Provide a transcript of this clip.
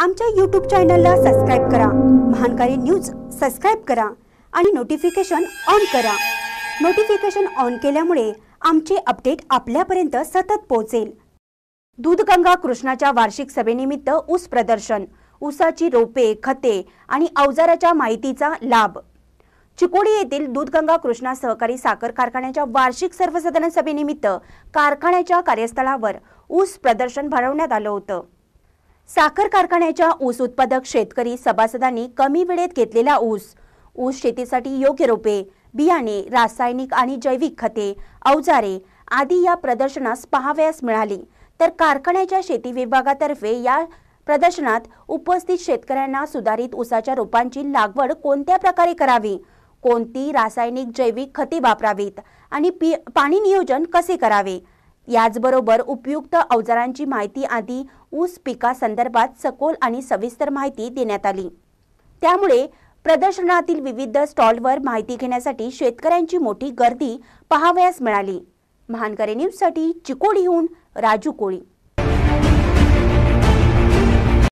आमच्या यूट्यूब चॅनलला सबस्क्राईब करा महानकारी न्यूज सबस्क्राईब करा आणि नोटिफिकेशन ऑन करा नोटिफिकेशन ऑन केल्यामुळे आमचे अपडेट आपल्यापर्यंत सतत पोहोचेल दूधगंगा कृष्णाच्या वार्षिक सभेनिमित्त ऊस प्रदर्शन ऊसाची रोपे खते आणि अवजाराच्या माहितीचा लाभ चिकोडी येथील दूधगंगा कृष्णा सहकारी साखर कारखान्याच्या वार्षिक सर्वसाधारण सभेनिमित्त कारखान्याच्या कार्यस्थळावर ऊस प्रदर्शन भरवण्यात आलं होतं साखर कारखान्याच्या ऊस उत्पादक शेतकरी सभासदांनी कमी वेळेत घेतलेला ऊस ऊस शेतीसाठी योग्य रोपे बियाणे रासायनिक आणि जैविक खते अवजारे आदी या प्रदर्शनास पहाव्यास मिळाली तर कारखान्याच्या शेती विभागातर्फे या प्रदर्शनात उपस्थित शेतकऱ्यांना सुधारित ऊसाच्या रोपांची लागवड कोणत्या प्रकारे करावी कोणती रासायनिक जैविक खते वापरावीत आणि पाणी नियोजन कसे करावे याचबरोबर उपयुक्त अवजारांची माहिती आदी ऊस पिकासंदर्भात सखोल आणि सविस्तर माहिती देण्यात आली त्यामुळे प्रदर्शनातील विविध स्टॉलवर माहिती घेण्यासाठी शेतकऱ्यांची मोठी गर्दी पहावयास मिळाली महानकरे न्यूजसाठी चिकोडीहून राजू कोळी